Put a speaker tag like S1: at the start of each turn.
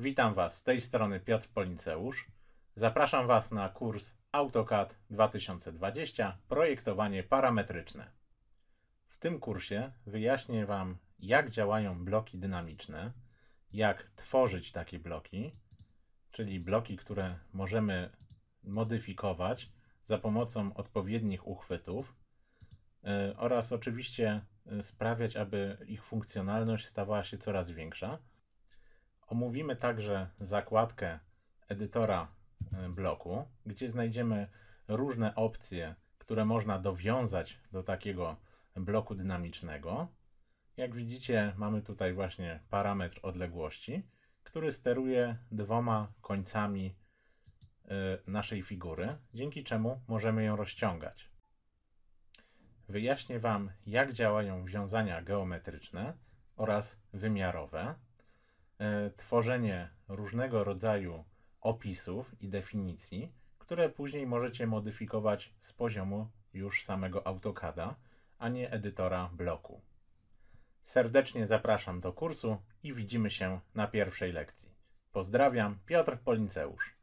S1: Witam Was z tej strony Piotr Policeusz. Zapraszam Was na kurs AutoCAD 2020 Projektowanie parametryczne. W tym kursie wyjaśnię Wam, jak działają bloki dynamiczne, jak tworzyć takie bloki, czyli bloki, które możemy modyfikować za pomocą odpowiednich uchwytów e, oraz oczywiście e, sprawiać, aby ich funkcjonalność stawała się coraz większa Omówimy także zakładkę edytora e, bloku, gdzie znajdziemy różne opcje, które można dowiązać do takiego bloku dynamicznego. Jak widzicie, mamy tutaj właśnie parametr odległości, który steruje dwoma końcami e, naszej figury, dzięki czemu możemy ją rozciągać. Wyjaśnię Wam, jak działają wiązania geometryczne oraz wymiarowe. E, tworzenie różnego rodzaju opisów i definicji, które później możecie modyfikować z poziomu już samego AutoCADa, a nie edytora bloku. Serdecznie zapraszam do kursu i widzimy się na pierwszej lekcji. Pozdrawiam, Piotr Polinceusz.